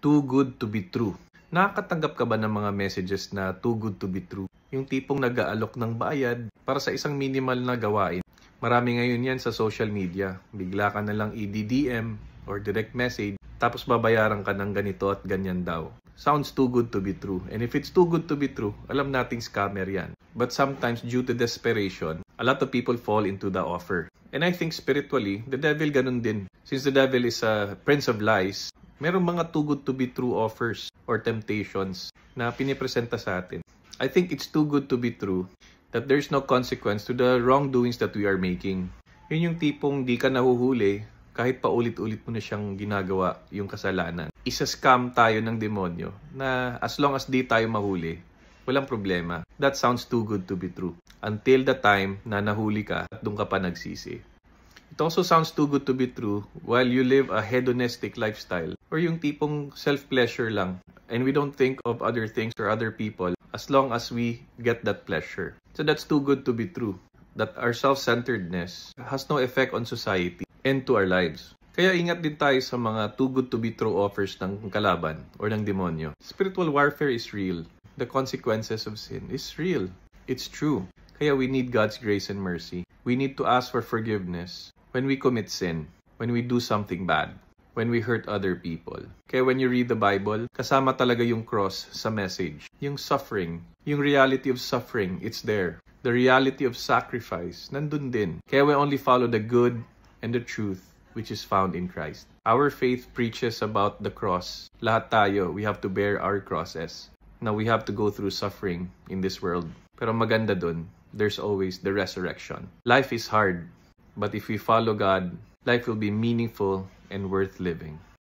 too good to be true. Nakakatanggap ka ba ng mga messages na too good to be true? Yung tipong nag-aalok ng bayad para sa isang minimal na gawain. Marami ngayon yan sa social media. Bigla ka na lang i-DDM or direct message tapos babayaran ka ng ganito at ganyan daw. Sounds too good to be true. And if it's too good to be true, alam nating scammer yan. But sometimes due to desperation, a lot of people fall into the offer. And I think spiritually, the devil ganun din. Since the devil is a prince of lies, merong mga too good to be true offers or temptations na pinipresenta sa atin. I think it's too good to be true that there's no consequence to the wrongdoings that we are making. Yun yung tipong di ka nahuhuli kahit pa ulit-ulit mo na siyang ginagawa yung kasalanan. Isa-scam tayo ng demonyo na as long as di tayo mahuli, walang problema. That sounds too good to be true. Until the time na nahuli ka at doon ka pa nagsisi also sounds too good to be true while you live a hedonistic lifestyle or yung tipong self-pleasure lang. And we don't think of other things or other people as long as we get that pleasure. So that's too good to be true. That our self-centeredness has no effect on society and to our lives. Kaya ingat din tayo sa mga too good to be true offers ng kalaban or ng demonyo. Spiritual warfare is real. The consequences of sin is real. It's true. Kaya we need God's grace and mercy. We need to ask for forgiveness when we commit sin, when we do something bad, when we hurt other people. Kaya when you read the Bible, kasama talaga yung cross sa message. Yung suffering, yung reality of suffering, it's there. The reality of sacrifice, nandun din. Kaya we only follow the good and the truth which is found in Christ. Our faith preaches about the cross. Lahat tayo, we have to bear our crosses. Now we have to go through suffering in this world. Pero maganda dun, there's always the resurrection. Life is hard, But if we follow God, life will be meaningful and worth living.